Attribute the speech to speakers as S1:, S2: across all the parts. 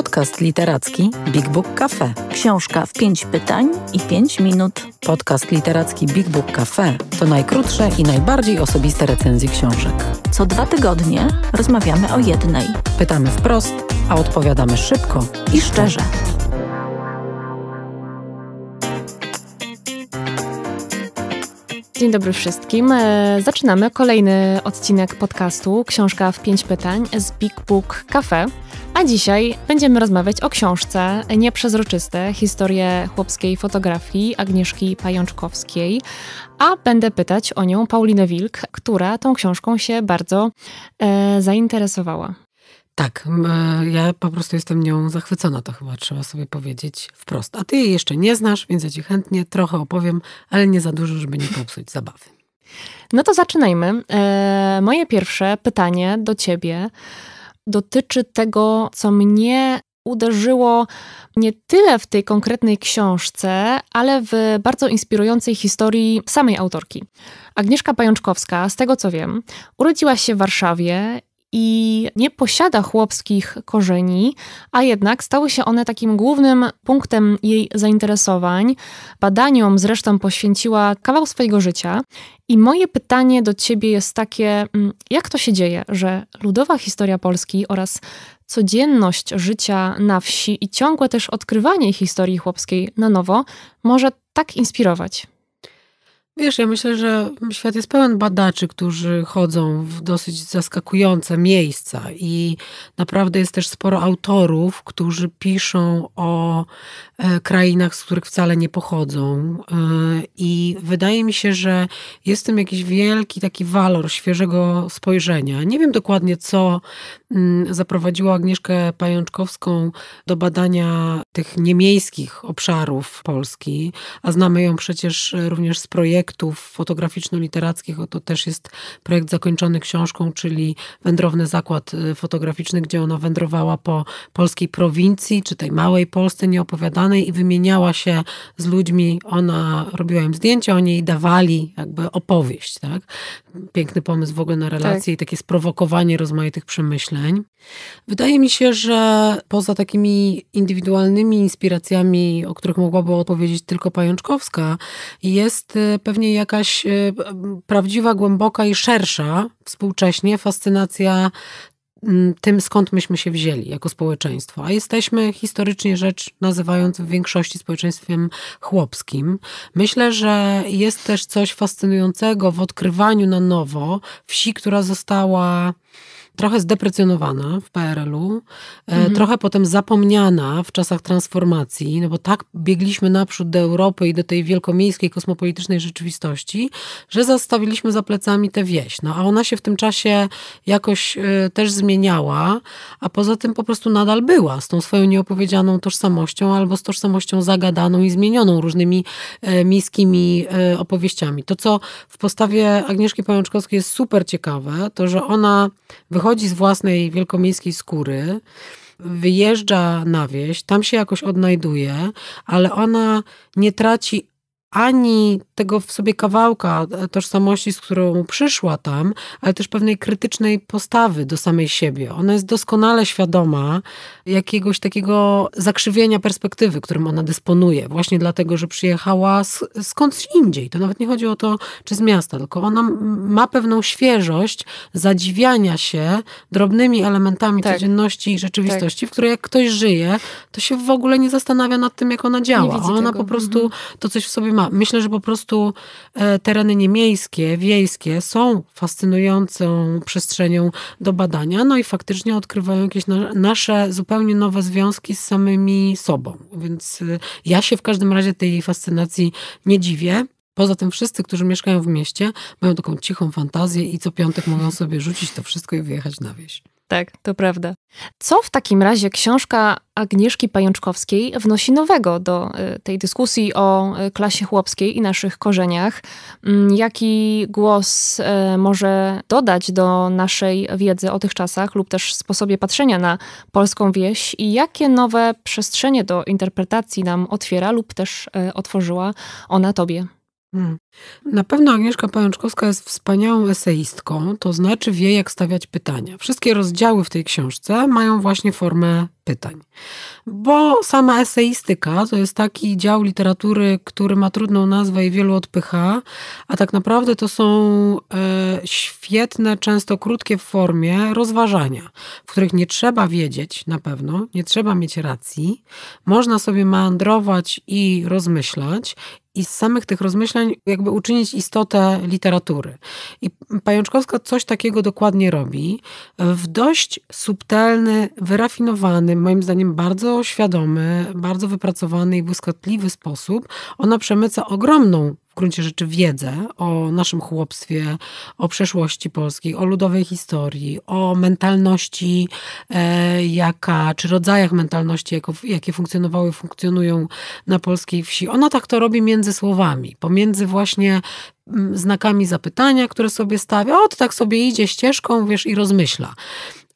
S1: Podcast literacki Big Book Cafe. Książka w 5 pytań i 5 minut. Podcast literacki Big Book Cafe to najkrótsze i najbardziej osobiste recenzje książek. Co dwa tygodnie rozmawiamy o jednej. Pytamy wprost, a odpowiadamy szybko i szczerze.
S2: Dzień dobry wszystkim. E, zaczynamy kolejny odcinek podcastu Książka w pięć pytań z Big Book Cafe. A dzisiaj będziemy rozmawiać o książce Nieprzezroczyste historie chłopskiej fotografii Agnieszki Pajączkowskiej, a będę pytać o nią Paulinę Wilk, która tą książką się bardzo e, zainteresowała.
S1: Tak, e, ja po prostu jestem nią zachwycona, to chyba trzeba sobie powiedzieć wprost. A ty jej jeszcze nie znasz, więc ja ci chętnie trochę opowiem, ale nie za dużo, żeby nie popsuć zabawy.
S2: No to zaczynajmy. E, moje pierwsze pytanie do ciebie dotyczy tego, co mnie uderzyło nie tyle w tej konkretnej książce, ale w bardzo inspirującej historii samej autorki. Agnieszka Pajączkowska, z tego co wiem, urodziła się w Warszawie i nie posiada chłopskich korzeni, a jednak stały się one takim głównym punktem jej zainteresowań. Badaniom zresztą poświęciła kawał swojego życia. I moje pytanie do ciebie jest takie: mm, jak to się dzieje, że ludowa historia Polski oraz codzienność życia na wsi i ciągłe też odkrywanie historii chłopskiej na nowo może tak inspirować?
S1: Wiesz, ja myślę, że świat jest pełen badaczy, którzy chodzą w dosyć zaskakujące miejsca i naprawdę jest też sporo autorów, którzy piszą o e, krainach, z których wcale nie pochodzą. E, I wydaje mi się, że jest w tym jakiś wielki taki walor świeżego spojrzenia. Nie wiem dokładnie, co Mm, zaprowadziła Agnieszkę Pajączkowską do badania tych niemiejskich obszarów Polski, a znamy ją przecież e, również z projektów fotograficzno-literackich. To też jest projekt zakończony książką, czyli Wędrowny Zakład e, Fotograficzny, gdzie ona wędrowała po polskiej prowincji, czy tej małej Polsce nieopowiadanej i wymieniała się z ludźmi. Ona robiła im zdjęcia, oni jej dawali jakby opowieść. Tak? Piękny pomysł w ogóle na relacje tak. i takie sprowokowanie rozmaitych przemyśleń. Wydaje mi się, że poza takimi indywidualnymi inspiracjami, o których mogłaby odpowiedzieć tylko Pajączkowska, jest e, pewnie jakaś e, prawdziwa, głęboka i szersza współcześnie fascynacja mm, tym, skąd myśmy się wzięli jako społeczeństwo. A jesteśmy historycznie rzecz nazywając w większości społeczeństwem chłopskim. Myślę, że jest też coś fascynującego w odkrywaniu na nowo wsi, która została trochę zdeprecjonowana w PRL-u, e, mhm. trochę potem zapomniana w czasach transformacji, no bo tak biegliśmy naprzód do Europy i do tej wielkomiejskiej, kosmopolitycznej rzeczywistości, że zostawiliśmy za plecami tę wieś. No a ona się w tym czasie jakoś y, też zmieniała, a poza tym po prostu nadal była z tą swoją nieopowiedzianą tożsamością albo z tożsamością zagadaną i zmienioną różnymi y, miejskimi y, opowieściami. To, co w postawie Agnieszki Pajączkowskiej jest super ciekawe, to że ona wychodzi wychodzi z własnej wielkomiejskiej skóry, wyjeżdża na wieś, tam się jakoś odnajduje, ale ona nie traci ani tego w sobie kawałka tożsamości, z którą przyszła tam, ale też pewnej krytycznej postawy do samej siebie. Ona jest doskonale świadoma jakiegoś takiego zakrzywienia perspektywy, którym ona dysponuje, właśnie dlatego, że przyjechała skądś indziej. To nawet nie chodzi o to, czy z miasta, tylko ona ma pewną świeżość zadziwiania się drobnymi elementami tak. codzienności i rzeczywistości, tak. w której jak ktoś żyje, to się w ogóle nie zastanawia nad tym, jak ona działa. Ona tego. po prostu mhm. to coś w sobie ma ma. Myślę, że po prostu e, tereny niemiejskie, wiejskie są fascynującą przestrzenią do badania, no i faktycznie odkrywają jakieś nasze zupełnie nowe związki z samymi sobą. Więc e, ja się w każdym razie tej fascynacji nie dziwię. Poza tym wszyscy, którzy mieszkają w mieście, mają taką cichą fantazję i co piątek mogą sobie rzucić to wszystko i wyjechać na wieś.
S2: Tak, to prawda. Co w takim razie książka Agnieszki Pajączkowskiej wnosi nowego do y, tej dyskusji o y, klasie chłopskiej i naszych korzeniach? Mm, jaki głos y, może dodać do naszej wiedzy o tych czasach lub też sposobie patrzenia na polską wieś i jakie nowe przestrzenie do interpretacji nam otwiera lub też otworzyła ona tobie?
S1: Hmm. Na pewno Agnieszka Pajączkowska jest wspaniałą eseistką, to znaczy wie, jak stawiać pytania. Wszystkie rozdziały w tej książce mają właśnie formę pytań. Bo sama eseistyka to jest taki dział literatury, który ma trudną nazwę i wielu odpycha, a tak naprawdę to są e, świetne, często krótkie w formie rozważania, w których nie trzeba wiedzieć na pewno, nie trzeba mieć racji, można sobie meandrować i rozmyślać i z samych tych rozmyślań jakby uczynić istotę literatury. I Pajączkowska coś takiego dokładnie robi w dość subtelny, wyrafinowany, moim zdaniem bardzo świadomy, bardzo wypracowany i błyskotliwy sposób. Ona przemyca ogromną w gruncie rzeczy wiedzę o naszym chłopstwie, o przeszłości polskiej, o ludowej historii, o mentalności, e, jaka, czy rodzajach mentalności, jako, jakie funkcjonowały, funkcjonują na polskiej wsi. Ona tak to robi między słowami, pomiędzy właśnie mm, znakami zapytania, które sobie stawia. O, to tak sobie idzie ścieżką, wiesz, i rozmyśla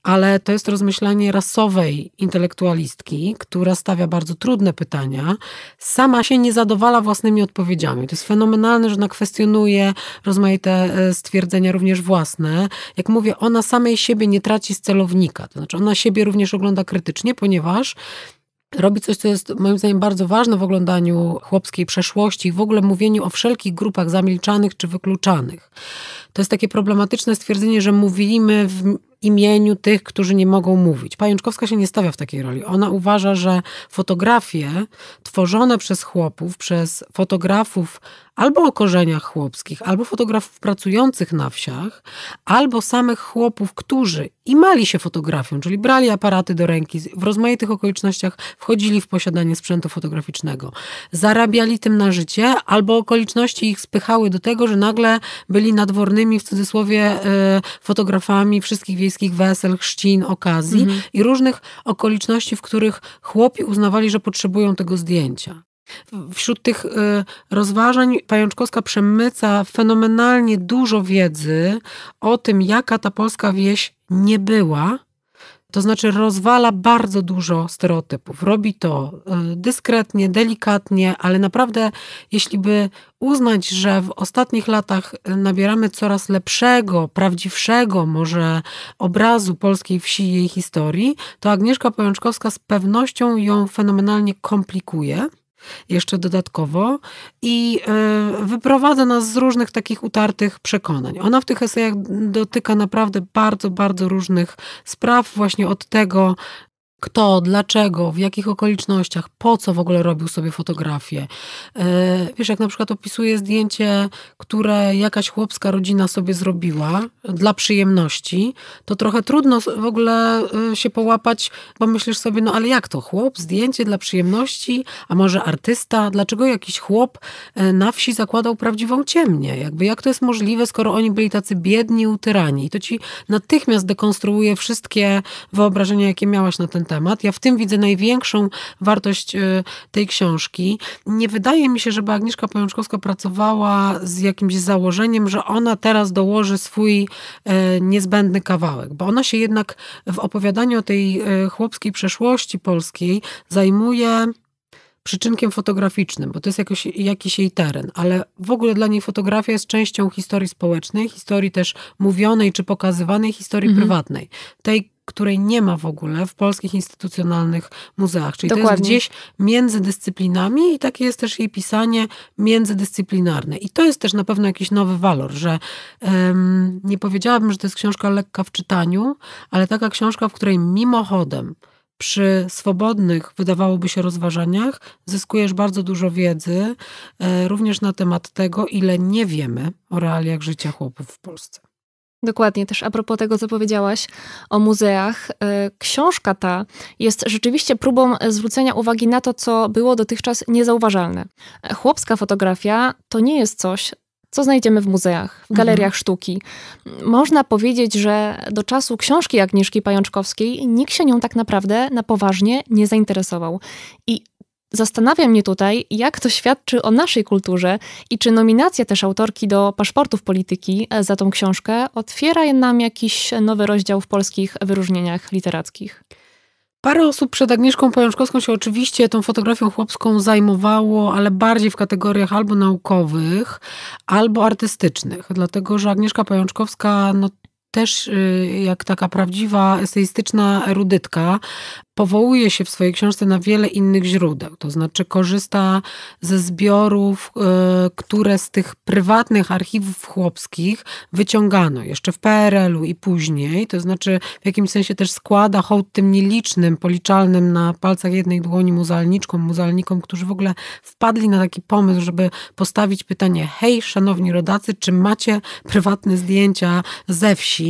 S1: ale to jest rozmyślanie rasowej intelektualistki, która stawia bardzo trudne pytania, sama się nie zadowala własnymi odpowiedziami. To jest fenomenalne, że ona kwestionuje rozmaite e, stwierdzenia, również własne. Jak mówię, ona samej siebie nie traci z celownika, to znaczy ona siebie również ogląda krytycznie, ponieważ robi coś, co jest moim zdaniem bardzo ważne w oglądaniu chłopskiej przeszłości i w ogóle mówieniu o wszelkich grupach zamilczanych czy wykluczanych. To jest takie problematyczne stwierdzenie, że mówimy w imieniu tych, którzy nie mogą mówić. Pajączkowska się nie stawia w takiej roli. Ona uważa, że fotografie tworzone przez chłopów, przez fotografów albo o korzeniach chłopskich, albo fotografów pracujących na wsiach, albo samych chłopów, którzy i mali się fotografią, czyli brali aparaty do ręki, w rozmaitych okolicznościach wchodzili w posiadanie sprzętu fotograficznego, zarabiali tym na życie, albo okoliczności ich spychały do tego, że nagle byli nadwornymi, w cudzysłowie, e, fotografami wszystkich wiejskich wesel, chrzcin, okazji mhm. i różnych okoliczności, w których chłopi uznawali, że potrzebują tego zdjęcia. Wśród tych y, rozważań Pajączkowska przemyca fenomenalnie dużo wiedzy o tym, jaka ta polska wieś nie była. To znaczy, rozwala bardzo dużo stereotypów. Robi to y, dyskretnie, delikatnie, ale naprawdę, jeśli by uznać, że w ostatnich latach y, nabieramy coraz lepszego, prawdziwszego może obrazu polskiej wsi i jej historii, to Agnieszka Pajączkowska z pewnością ją fenomenalnie komplikuje jeszcze dodatkowo i e, wyprowadza nas z różnych takich utartych przekonań. Ona w tych esejach dotyka naprawdę bardzo, bardzo różnych spraw, właśnie od tego, kto, dlaczego, w jakich okolicznościach, po co w ogóle robił sobie fotografię. E, wiesz, jak na przykład opisuje zdjęcie, które jakaś chłopska rodzina sobie zrobiła dla przyjemności, to trochę trudno w ogóle e, się połapać, bo myślisz sobie, no ale jak to chłop, zdjęcie dla przyjemności, a może artysta, dlaczego jakiś chłop e, na wsi zakładał prawdziwą ciemnię? Jakby jak to jest możliwe, skoro oni byli tacy biedni, utyrani? I to ci natychmiast dekonstruuje wszystkie wyobrażenia, jakie miałaś na ten temat temat. Ja w tym widzę największą wartość y, tej książki. Nie wydaje mi się, żeby Agnieszka Pajączkowska pracowała z jakimś założeniem, że ona teraz dołoży swój e, niezbędny kawałek, bo ona się jednak w opowiadaniu o tej e, chłopskiej przeszłości polskiej zajmuje przyczynkiem fotograficznym, bo to jest jakoś, jakiś jej teren, ale w ogóle dla niej fotografia jest częścią historii społecznej, historii też mówionej czy pokazywanej, historii mhm. prywatnej. Tej której nie ma w ogóle w polskich instytucjonalnych muzeach. Czyli Dokładnie. to jest gdzieś między dyscyplinami i takie jest też jej pisanie międzydyscyplinarne. I to jest też na pewno jakiś nowy walor, że um, nie powiedziałabym, że to jest książka lekka w czytaniu, ale taka książka, w której mimochodem przy swobodnych, wydawałoby się, rozważaniach zyskujesz bardzo dużo wiedzy, e, również na temat tego, ile nie wiemy o realiach życia chłopów w Polsce.
S2: Dokładnie, też a propos tego, co powiedziałaś o muzeach, e, książka ta jest rzeczywiście próbą zwrócenia uwagi na to, co było dotychczas niezauważalne. E, chłopska fotografia to nie jest coś, co znajdziemy w muzeach, w mhm. galeriach mhm. sztuki. Można powiedzieć, że do czasu książki Agnieszki Pajączkowskiej nikt się nią tak naprawdę na poważnie nie zainteresował. I Zastanawia mnie tutaj, jak to świadczy o naszej kulturze i czy nominacja też autorki do paszportów polityki e, za tą książkę otwiera nam jakiś nowy rozdział w polskich wyróżnieniach literackich. Parę osób przed Agnieszką
S1: Pajączkowską się oczywiście tą fotografią chłopską zajmowało, ale bardziej w kategoriach albo naukowych, albo artystycznych, dlatego że Agnieszka Pajączkowska no, też y, jak taka prawdziwa eseistyczna erudytka, powołuje się w swojej książce na wiele innych źródeł, to znaczy korzysta ze zbiorów, y, które z tych prywatnych archiwów chłopskich wyciągano jeszcze w PRL-u i później, to znaczy w jakimś sensie też składa hołd tym nielicznym, policzalnym na palcach jednej dłoni muzealniczkom, muzealnikom, którzy w ogóle wpadli na taki pomysł, żeby postawić pytanie, hej szanowni rodacy, czy macie prywatne zdjęcia ze wsi?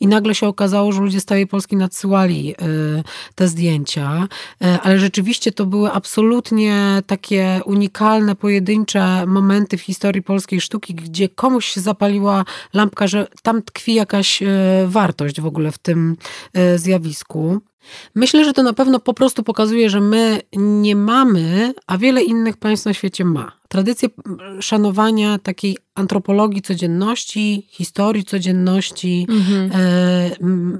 S1: i nagle się okazało, że ludzie z całej Polski nadsyłali y, te zdjęcia, y, ale rzeczywiście to były absolutnie takie unikalne, pojedyncze momenty w historii polskiej sztuki, gdzie komuś się zapaliła lampka, że tam tkwi jakaś y, wartość w ogóle w tym zjawisku. Myślę, że to na pewno po prostu pokazuje, że my nie mamy, a wiele innych państw na świecie ma tradycję szanowania takiej antropologii codzienności, historii codzienności. Mhm. E,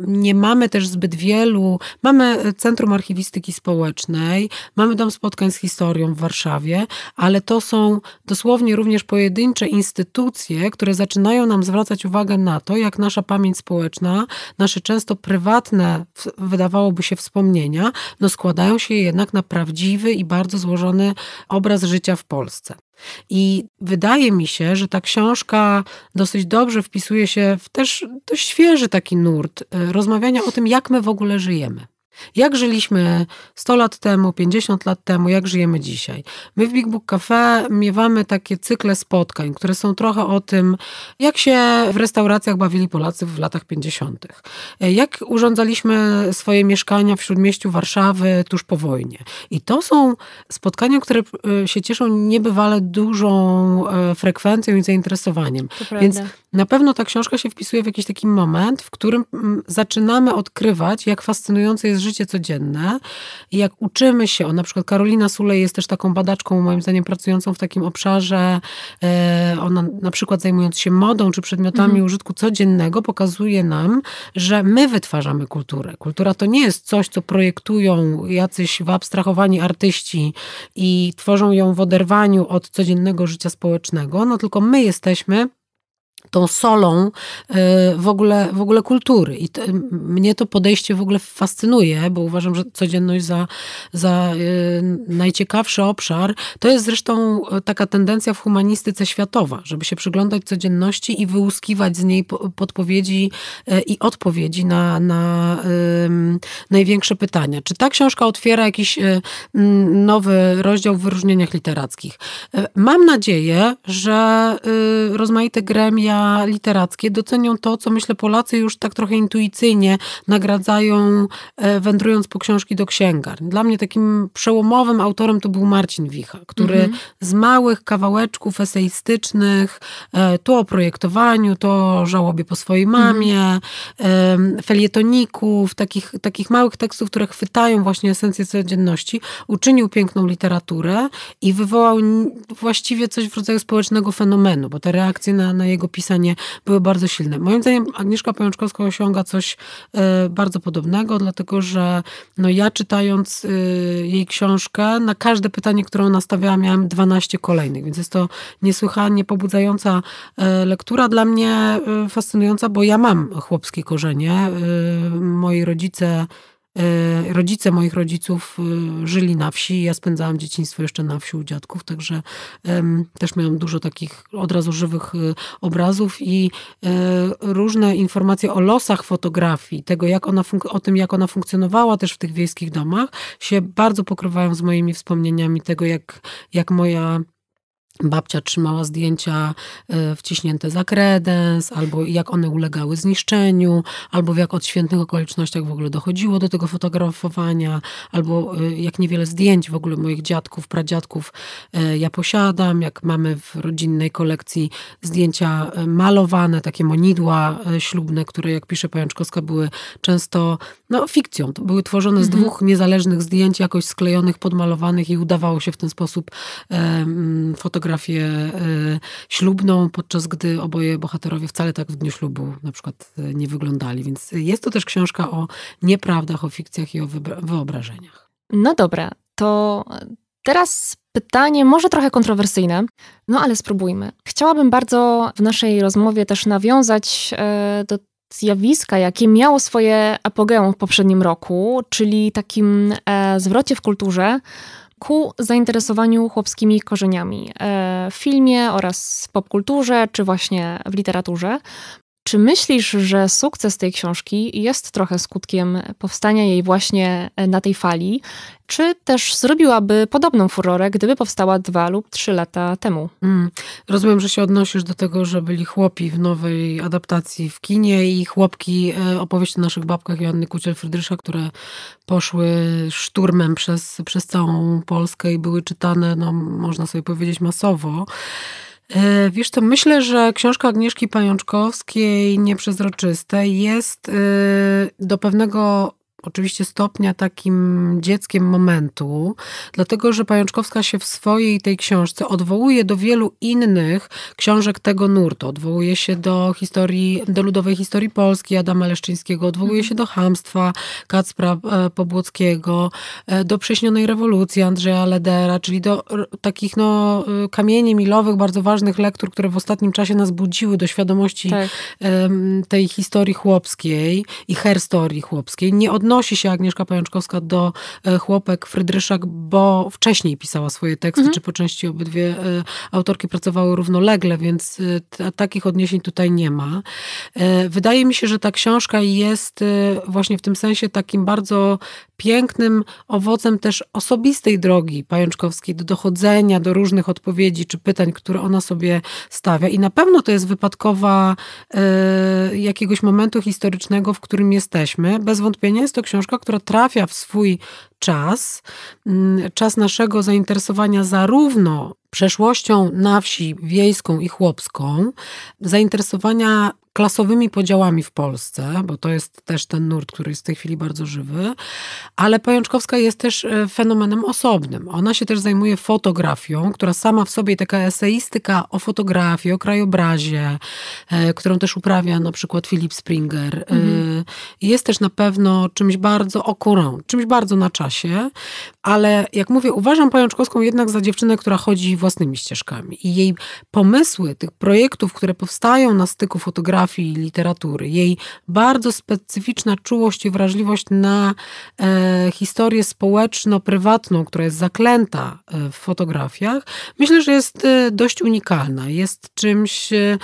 S1: nie mamy też zbyt wielu. Mamy e, Centrum Archiwistyki Społecznej, mamy Dom Spotkań z Historią w Warszawie, ale to są dosłownie również pojedyncze instytucje, które zaczynają nam zwracać uwagę na to, jak nasza pamięć społeczna, nasze często prywatne, wydawałoby się, wspomnienia, no składają się jednak na prawdziwy i bardzo złożony obraz życia w Polsce. I wydaje mi się, że ta książka dosyć dobrze wpisuje się w też dość świeży taki nurt e, rozmawiania o tym, jak my w ogóle żyjemy. Jak żyliśmy 100 lat temu, 50 lat temu, jak żyjemy dzisiaj? My w Big Book Cafe miewamy takie cykle spotkań, które są trochę o tym, jak się w restauracjach bawili Polacy w latach 50., jak urządzaliśmy swoje mieszkania w śródmieściu Warszawy tuż po wojnie. I to są spotkania, które e, się cieszą niebywale dużą e, frekwencją i zainteresowaniem. Więc na pewno ta książka się wpisuje w jakiś taki moment, w którym mm, zaczynamy odkrywać, jak fascynujące jest życie codzienne jak uczymy się. Na przykład Karolina Sulej jest też taką badaczką, moim zdaniem, pracującą w takim obszarze. E, ona na przykład zajmując się modą czy przedmiotami mhm. użytku codziennego, pokazuje nam, że my wytwarzamy kulturę. Kultura to nie jest coś, co projektują jacyś wyabstrahowani artyści i tworzą ją w oderwaniu od codziennego życia społecznego, no tylko my jesteśmy tą solą e, w ogóle, w ogóle kultury. I mnie to podejście w ogóle fascynuje, bo uważam, że codzienność za, za e, najciekawszy obszar. To jest zresztą e, taka tendencja w humanistyce światowa, żeby się przyglądać codzienności i wyłuskiwać z niej podpowiedzi i odpowiedzi na, na największe pytania. Czy ta książka otwiera jakiś nowy rozdział w wyróżnieniach literackich? Mam nadzieję, że rozmaite gremie literackie docenią to, co myślę Polacy już tak trochę intuicyjnie nagradzają, e, wędrując po książki do księgarni. Dla mnie takim przełomowym autorem to był Marcin Wicha, który mm -hmm. z małych kawałeczków eseistycznych, e, tu o projektowaniu, to o żałobie po swojej mhm. mamie, mm -hmm. felietoników, takich, takich małych tekstów, które chwytają właśnie esencję codzienności, uczynił piękną literaturę i wywołał właściwie coś w rodzaju społecznego fenomenu, bo te reakcje na, na jego pisanie były bardzo silne. Moim zdaniem Agnieszka Pajączkowska osiąga coś e, bardzo podobnego, dlatego że no ja czytając e, jej książkę, na każde pytanie, które ona stawiała, miałam 12 kolejnych, więc jest to niesłychanie pobudzająca e, lektura, dla mnie fascynująca, bo ja mam chłopskie korzenie. Moi rodzice E, rodzice moich rodziców e, żyli na wsi. Ja spędzałam dzieciństwo jeszcze na wsi u dziadków, także też miałam dużo takich od razu żywych e, obrazów i różne informacje o losach fotografii, tego jak ona o tym, jak ona funkcjonowała też w tych wiejskich domach, się bardzo pokrywają z moimi wspomnieniami tego, jak, jak moja babcia trzymała zdjęcia e, wciśnięte za kredens, albo jak one ulegały zniszczeniu, albo w jak odświętnych okolicznościach w ogóle dochodziło do tego fotografowania, albo e, jak niewiele zdjęć w ogóle moich dziadków, pradziadków e, ja posiadam, jak mamy w rodzinnej kolekcji zdjęcia malowane, takie monidła ślubne, które jak pisze Pajączkowska były często no, fikcją. To były tworzone z mhm. dwóch niezależnych zdjęć, jakoś sklejonych, podmalowanych i udawało się w ten sposób mm, fotografować fotografię e, ślubną, podczas gdy oboje bohaterowie wcale tak w dniu ślubu na przykład e, nie wyglądali. Więc jest to też książka o nieprawdach, o fikcjach i o wyobrażeniach.
S2: No dobra, to teraz pytanie może trochę kontrowersyjne, no ale spróbujmy. Chciałabym bardzo w naszej rozmowie też nawiązać e, do zjawiska, jakie miało swoje apogeum w poprzednim roku, czyli takim zwrocie w kulturze ku zainteresowaniu chłopskimi korzeniami e, w filmie oraz popkulturze, czy właśnie w literaturze. Czy myślisz, że sukces tej książki jest trochę skutkiem powstania jej właśnie e, na tej fali? Czy też zrobiłaby podobną furorę, gdyby powstała dwa lub trzy lata temu? Mm.
S1: Rozumiem, że się odnosisz do tego, że byli chłopi w nowej adaptacji w kinie i chłopki e, opowieści o naszych babkach Joanny Kuciel-Frydrysza, które poszły szturmem przez, przez całą Polskę i były czytane, no, można sobie powiedzieć, masowo. E, wiesz to myślę, że książka Agnieszki Pajączkowskiej Nieprzezroczyste jest e, do pewnego oczywiście stopnia takim dzieckiem momentu, dlatego że Pajączkowska się w swojej tej książce odwołuje do wielu innych książek tego nurtu. Odwołuje się do historii, do ludowej historii Polski Adama Leszczyńskiego, odwołuje się do hamstwa Kacpra e, Pobłockiego, e, do Prześnionej rewolucji Andrzeja Ledera, czyli do takich no, e, kamieni milowych, bardzo ważnych lektur, które w ostatnim czasie nas budziły do świadomości tak. tej historii chłopskiej i herstorii chłopskiej. Nie od odnosi się Agnieszka Pajączkowska do e, chłopek Frydryszak, bo wcześniej pisała swoje teksty, mhm. czy po części obydwie e, autorki pracowały równolegle, więc e, takich odniesień tutaj nie ma. Wydaje mi się, że ta książka jest właśnie w tym sensie takim bardzo pięknym owocem też osobistej drogi Pajączkowskiej do dochodzenia do różnych odpowiedzi czy pytań, które ona sobie stawia. I na pewno to jest wypadkowa jakiegoś momentu historycznego, w którym jesteśmy. Bez wątpienia jest to książka, która trafia w swój czas, mm, czas naszego zainteresowania zarówno przeszłością na wsi wiejską i chłopską, zainteresowania klasowymi podziałami w Polsce, bo to jest też ten nurt, który jest w tej chwili bardzo żywy, ale Pajączkowska jest też e, fenomenem osobnym. Ona się też zajmuje fotografią, która sama w sobie taka eseistyka o fotografii, o krajobrazie, e, którą też uprawia na przykład Philip Springer. E, mhm. Jest też na pewno czymś bardzo okurą, czymś bardzo na czasie, ale jak mówię, uważam Pajączkowską jednak za dziewczynę, która chodzi własnymi ścieżkami i jej pomysły tych projektów, które powstają na styku fotografii fotografii i literatury. Jej bardzo specyficzna czułość i wrażliwość na e, historię społeczno-prywatną, która jest zaklęta e, w fotografiach, myślę, że jest e, dość unikalna. Jest czymś e,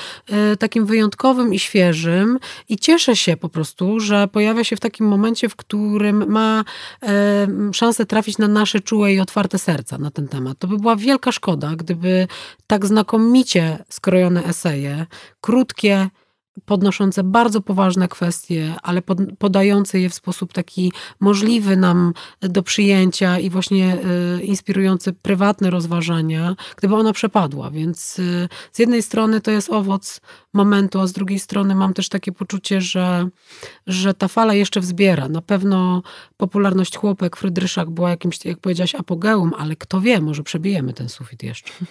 S1: takim wyjątkowym i świeżym i cieszę się po prostu, że pojawia się w takim momencie, w którym ma szansę trafić na nasze czułe i otwarte serca na ten temat. To by była wielka szkoda, gdyby tak znakomicie skrojone eseje, krótkie, podnoszące bardzo poważne kwestie, ale pod, podające je w sposób taki możliwy nam do przyjęcia i właśnie y, inspirujący prywatne rozważania, gdyby ona przepadła. Więc y, z jednej strony to jest owoc momentu, a z drugiej strony mam też takie poczucie, że, że ta fala jeszcze wzbiera. Na pewno popularność chłopek Frydryszak była jakimś, jak powiedziałaś, apogeum, ale kto wie, może przebijemy ten sufit jeszcze.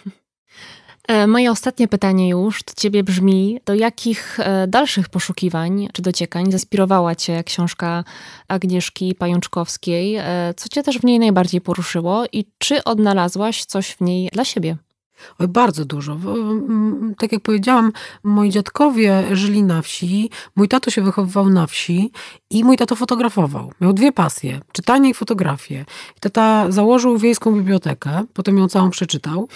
S2: E, moje ostatnie pytanie już do ciebie brzmi: do jakich e, dalszych poszukiwań czy dociekań zaspirowała cię książka Agnieszki Pajączkowskiej? E, co cię też w niej najbardziej poruszyło i czy odnalazłaś coś w niej dla siebie? Oj, bardzo dużo.
S1: Tak jak powiedziałam, moi dziadkowie żyli na wsi, mój tato się wychowywał na wsi i mój tato fotografował. Miał dwie pasje, czytanie i fotografię. I tata założył wiejską bibliotekę, potem ją całą przeczytał,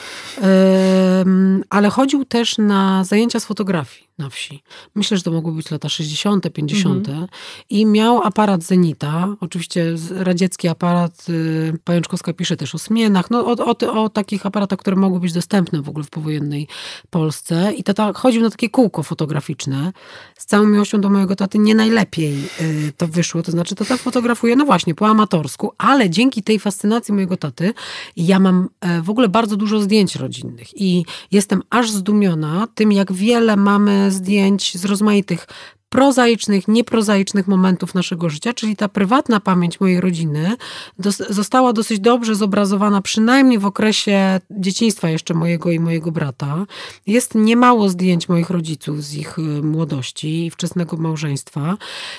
S1: ale chodził też na zajęcia z fotografii na wsi. Myślę, że to mogły być lata 60., 50. Mhm. I miał aparat Zenita, oczywiście radziecki aparat, y, Pajączkowska pisze też o smienach, no o, o, o takich aparatach, które mogły być dostępne w ogóle w powojennej Polsce. I tata chodził na takie kółko fotograficzne z całą miłością do mojego taty, nie najlepiej y, to wyszło, to znaczy to tak fotografuję, no właśnie, po amatorsku, ale dzięki tej fascynacji mojego taty ja mam e, w ogóle bardzo dużo zdjęć rodzinnych i jestem aż zdumiona tym, jak wiele mamy zdjęć z rozmaitych prozaicznych, nieprozaicznych momentów naszego życia, czyli ta prywatna pamięć mojej rodziny dos została dosyć dobrze zobrazowana, przynajmniej w okresie dzieciństwa jeszcze mojego i mojego brata. Jest niemało zdjęć moich rodziców z ich y, młodości i wczesnego małżeństwa.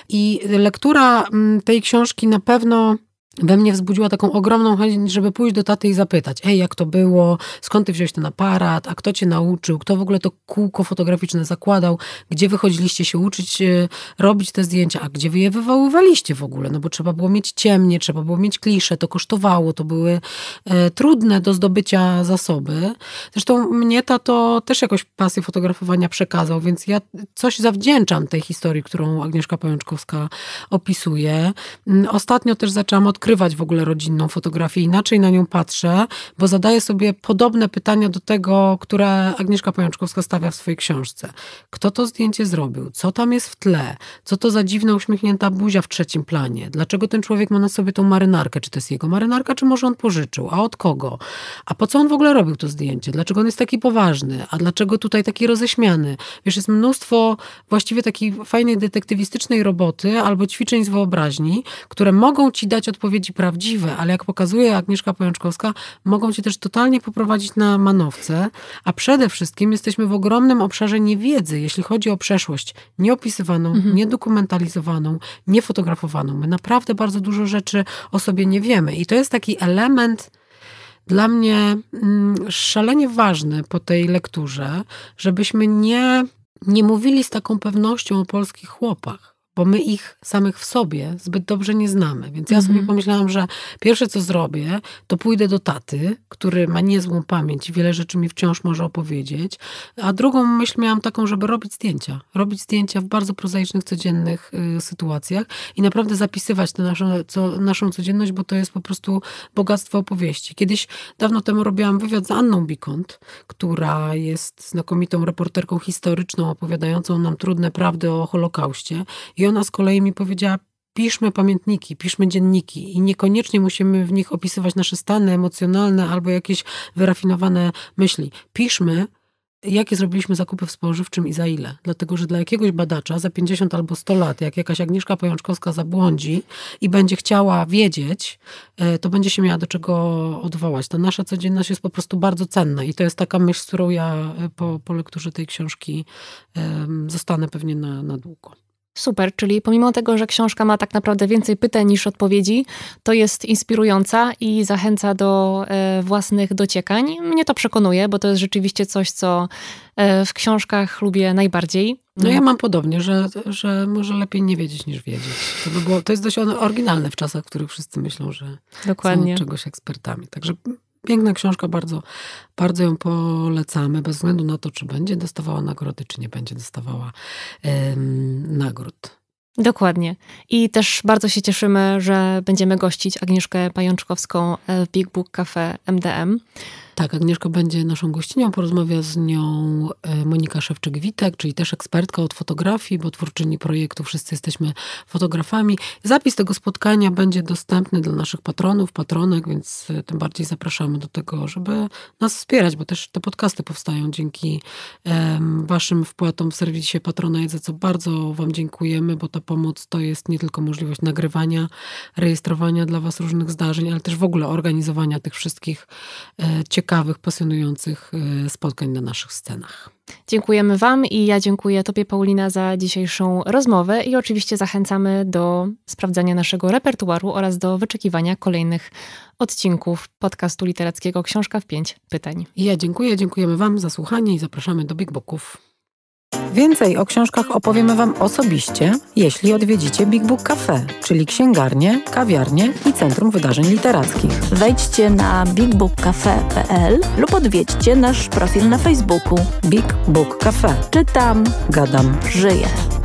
S1: I lektura mm, tej książki na pewno we mnie wzbudziła taką ogromną chęć, żeby pójść do taty i zapytać, ej, jak to było, skąd ty wziąłeś ten aparat, a kto cię nauczył, kto w ogóle to kółko fotograficzne zakładał, gdzie wychodziliście się uczyć, y, robić te zdjęcia, a gdzie wy je wywoływaliście w ogóle, no bo trzeba było mieć ciemnie, trzeba było mieć klisze, to kosztowało, to były e, trudne do zdobycia zasoby. Zresztą mnie tato też jakoś pasję fotografowania przekazał, więc ja coś zawdzięczam tej historii, którą Agnieszka Pajączkowska opisuje. Mm, ostatnio też zaczęłam odkrywać odkrywać w ogóle rodzinną fotografię, inaczej na nią patrzę, bo zadaję sobie podobne pytania do tego, które Agnieszka Pajączkowska stawia w swojej książce. Kto to zdjęcie zrobił? Co tam jest w tle? Co to za dziwna uśmiechnięta buzia w trzecim planie? Dlaczego ten człowiek ma na sobie tą marynarkę? Czy to jest jego marynarka, czy może on pożyczył? A od kogo? A po co on w ogóle robił to zdjęcie? Dlaczego on jest taki poważny? A dlaczego tutaj taki roześmiany? Wiesz, jest mnóstwo właściwie takiej fajnej detektywistycznej roboty albo ćwiczeń z wyobraźni, które mogą ci dać odpowiedzi odpowiedzi prawdziwe, ale jak pokazuje Agnieszka Pajączkowska, mogą cię też totalnie poprowadzić na manowce, a przede wszystkim jesteśmy w ogromnym obszarze niewiedzy, jeśli chodzi o przeszłość, nieopisywaną, mhm. niedokumentalizowaną, niefotografowaną. My naprawdę bardzo dużo rzeczy o sobie nie wiemy i to jest taki element dla mnie mm, szalenie ważny po tej lekturze, żebyśmy nie, nie mówili z taką pewnością o polskich chłopach bo my ich samych w sobie zbyt dobrze nie znamy. Więc ja mhm. sobie pomyślałam, że pierwsze co zrobię, to pójdę do taty, który ma niezłą pamięć i wiele rzeczy mi wciąż może opowiedzieć. A drugą myśl miałam taką, żeby robić zdjęcia. Robić zdjęcia w bardzo prozaicznych, codziennych y, sytuacjach i naprawdę zapisywać tę naszą, co, naszą codzienność, bo to jest po prostu bogactwo opowieści. Kiedyś dawno temu robiłam wywiad z Anną Bikont, która jest znakomitą reporterką historyczną, opowiadającą nam trudne prawdy o Holokauście. I ona z kolei mi powiedziała, piszmy pamiętniki, piszmy dzienniki i niekoniecznie musimy w nich opisywać nasze stany emocjonalne albo jakieś wyrafinowane myśli. Piszmy, jakie zrobiliśmy zakupy w spożywczym i za ile. Dlatego, że dla jakiegoś badacza za 50 albo 100 lat, jak jakaś Agnieszka Pojączkowska zabłądzi i będzie chciała wiedzieć, e, to będzie się miała do czego odwołać. Ta nasza codzienność jest po prostu bardzo cenna i to jest taka myśl, z którą ja e, po, po lekturze tej książki um, zostanę pewnie na, na długo.
S2: Super, czyli pomimo tego, że książka ma tak naprawdę więcej pytań niż odpowiedzi, to jest inspirująca i zachęca do e, własnych dociekań. Mnie to przekonuje, bo to jest rzeczywiście coś, co e, w książkach lubię najbardziej. No ja mam
S1: podobnie, że, że może lepiej nie wiedzieć niż wiedzieć. To, by było, to jest dość oryginalne w czasach, w których wszyscy myślą, że Dokładnie. są czegoś ekspertami. Także Piękna książka, bardzo, bardzo ją polecamy, bez względu na to, czy będzie dostawała nagrody, czy nie będzie dostawała ym, nagród.
S2: Dokładnie. I też bardzo się cieszymy, że będziemy gościć Agnieszkę Pajączkowską e, w Big Book Cafe MDM.
S1: Tak, Agnieszka będzie naszą gościnią. Porozmawia z nią e, Monika Szewczyk-Witek, czyli też ekspertka od fotografii, bo twórczyni projektu Wszyscy Jesteśmy Fotografami. Zapis tego spotkania będzie dostępny dla naszych patronów, patronek, więc e, tym bardziej zapraszamy do tego, żeby nas wspierać, bo też te podcasty powstają dzięki waszym wpłatom w serwisie Patrona, Jedzę, co bardzo wam dziękujemy, bo ta pomoc to jest nie tylko możliwość nagrywania, rejestrowania dla was różnych zdarzeń, ale też w ogóle organizowania tych wszystkich e, ciekawych ciekawych, pasjonujących e, spotkań na naszych scenach.
S2: Dziękujemy Wam i ja dziękuję Tobie, Paulina, za dzisiejszą rozmowę i oczywiście zachęcamy do sprawdzania naszego repertuaru oraz do wyczekiwania kolejnych odcinków podcastu literackiego Książka w pięć pytań. I ja dziękuję, dziękujemy Wam za słuchanie i zapraszamy do
S1: Big Booków. Więcej o książkach opowiemy Wam osobiście, jeśli odwiedzicie Big Book Cafe, czyli księgarnię, kawiarnię i Centrum Wydarzeń Literackich. Wejdźcie na bigbookcafe.pl lub odwiedźcie nasz profil na Facebooku. Big Book Cafe. Czytam, gadam, żyję.